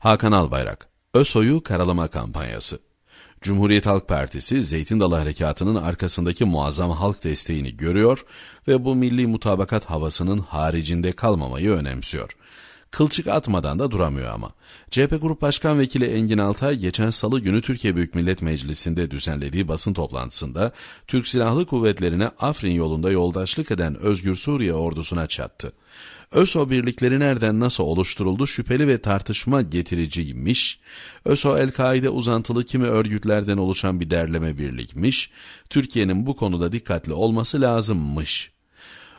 Hakan Albayrak, ÖSO'yu karalama kampanyası. Cumhuriyet Halk Partisi Zeytin Dalı Harekatı'nın arkasındaki muazzam halk desteğini görüyor ve bu milli mutabakat havasının haricinde kalmamayı önemsiyor. Kılçık atmadan da duramıyor ama. CHP Grup Başkan Vekili Engin Altay geçen salı günü Türkiye Büyük Millet Meclisi'nde düzenlediği basın toplantısında Türk Silahlı Kuvvetleri'ne Afrin yolunda yoldaşlık eden Özgür Suriye ordusuna çattı. ÖSO birlikleri nereden nasıl oluşturuldu şüpheli ve tartışma getiriciymiş. ÖSO El-Kaide uzantılı kimi örgütlerden oluşan bir derleme birlikmiş. Türkiye'nin bu konuda dikkatli olması lazımmış.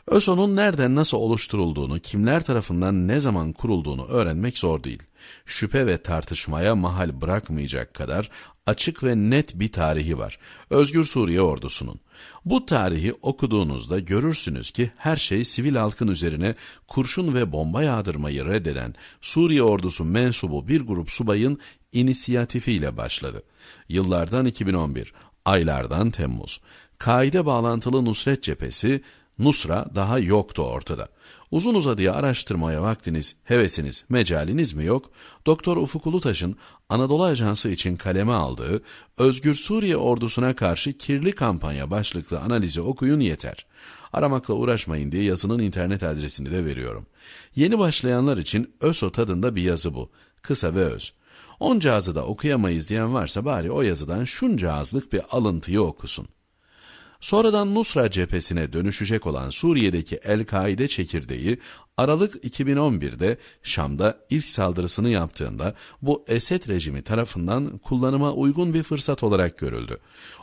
ÖSO'nun nereden nasıl oluşturulduğunu, kimler tarafından ne zaman kurulduğunu öğrenmek zor değil. Şüphe ve tartışmaya mahal bırakmayacak kadar açık ve net bir tarihi var. Özgür Suriye ordusunun. Bu tarihi okuduğunuzda görürsünüz ki her şey sivil halkın üzerine kurşun ve bomba yağdırmayı reddeden Suriye ordusu mensubu bir grup subayın inisiyatifiyle başladı. Yıllardan 2011, aylardan Temmuz. Kaide bağlantılı Nusret cephesi Nusra daha yoktu ortada. Uzun uzadıya araştırmaya vaktiniz, hevesiniz, mecaliniz mi yok? Doktor Ufuk Ulutaş'ın Anadolu Ajansı için kaleme aldığı Özgür Suriye ordusuna karşı kirli kampanya başlıklı analizi okuyun yeter. Aramakla uğraşmayın diye yazının internet adresini de veriyorum. Yeni başlayanlar için ÖSO tadında bir yazı bu. Kısa ve öz. Onca da okuyamayız diyen varsa bari o yazıdan şuncağızlık bir alıntıyı okusun.'' Sonradan Nusra cephesine dönüşecek olan Suriye'deki El-Kaide çekirdeği Aralık 2011'de Şam'da ilk saldırısını yaptığında bu Esed rejimi tarafından kullanıma uygun bir fırsat olarak görüldü.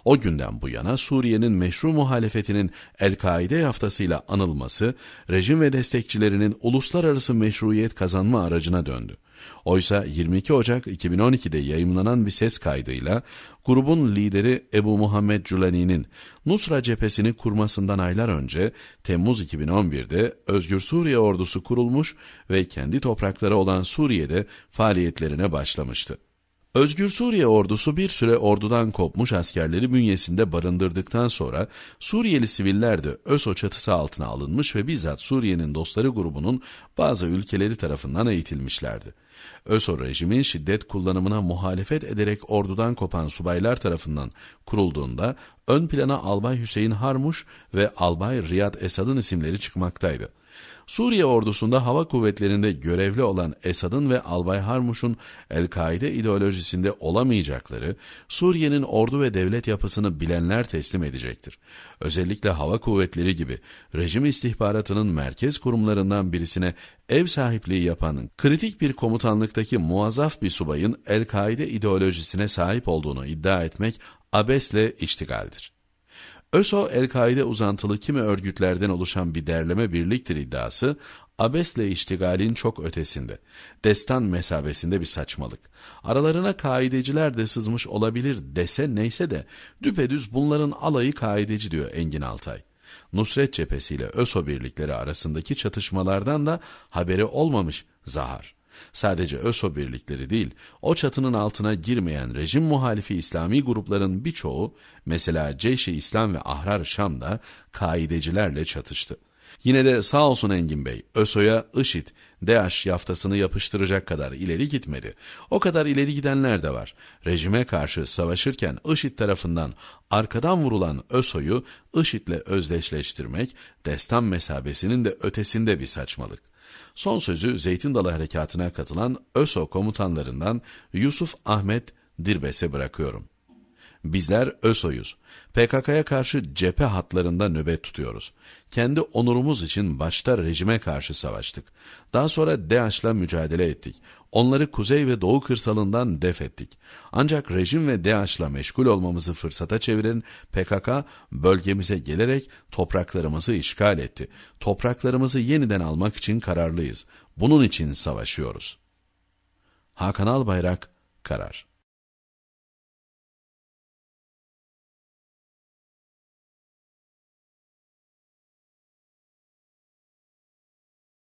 O günden bu yana Suriye'nin meşru muhalefetinin El-Kaide haftasıyla anılması, rejim ve destekçilerinin uluslararası meşruiyet kazanma aracına döndü. Oysa 22 Ocak 2012'de yayımlanan bir ses kaydıyla grubun lideri Ebu Muhammed Culani'nin Nusra cephesini kurmasından aylar önce Temmuz 2011'de Özgür Suriye ordusu kurulmuş ve kendi toprakları olan Suriye'de faaliyetlerine başlamıştı. Özgür Suriye ordusu bir süre ordudan kopmuş askerleri bünyesinde barındırdıktan sonra Suriyeli siviller de ÖSO çatısı altına alınmış ve bizzat Suriye'nin dostları grubunun bazı ülkeleri tarafından eğitilmişlerdi. ÖSO rejimi şiddet kullanımına muhalefet ederek ordudan kopan subaylar tarafından kurulduğunda ön plana Albay Hüseyin Harmuş ve Albay Riyad Esad'ın isimleri çıkmaktaydı. Suriye ordusunda hava kuvvetlerinde görevli olan Esad'ın ve Albay Harmuş'un El-Kaide ideolojisinde olamayacakları, Suriye'nin ordu ve devlet yapısını bilenler teslim edecektir. Özellikle hava kuvvetleri gibi rejim istihbaratının merkez kurumlarından birisine ev sahipliği yapan kritik bir komutan komutanlıktaki muazzaf bir subayın El-Kaide ideolojisine sahip olduğunu iddia etmek abesle iştigaldir. ÖSO El-Kaide uzantılı kimi örgütlerden oluşan bir derleme birliktir iddiası, abesle iştigalin çok ötesinde, destan mesabesinde bir saçmalık. Aralarına kaideciler de sızmış olabilir dese neyse de, düpedüz bunların alayı kaideci diyor Engin Altay. Nusret cephesiyle ÖSO birlikleri arasındaki çatışmalardan da haberi olmamış Zahar. Sadece ÖSO birlikleri değil, o çatının altına girmeyen rejim muhalifi İslami grupların birçoğu, mesela Ceyşe İslam ve Ahrar Şam'da kaidecilerle çatıştı. Yine de sağ olsun Engin Bey, ÖSO'ya IŞİD, DAEŞ yaftasını yapıştıracak kadar ileri gitmedi. O kadar ileri gidenler de var. Rejime karşı savaşırken IŞİD tarafından arkadan vurulan ÖSO'yu IŞİD'le özdeşleştirmek, destan mesabesinin de ötesinde bir saçmalık. Son sözü Zeytin Dalı Harekatı'na katılan ÖSO komutanlarından Yusuf Ahmet Dirbes'e bırakıyorum. Bizler ÖSO'yuz. PKK'ya karşı cephe hatlarında nöbet tutuyoruz. Kendi onurumuz için başta rejime karşı savaştık. Daha sonra DEAŞ'la mücadele ettik. Onları kuzey ve doğu kırsalından def ettik. Ancak rejim ve DEAŞ'la meşgul olmamızı fırsata çeviren PKK bölgemize gelerek topraklarımızı işgal etti. Topraklarımızı yeniden almak için kararlıyız. Bunun için savaşıyoruz. Hakan Albayrak Karar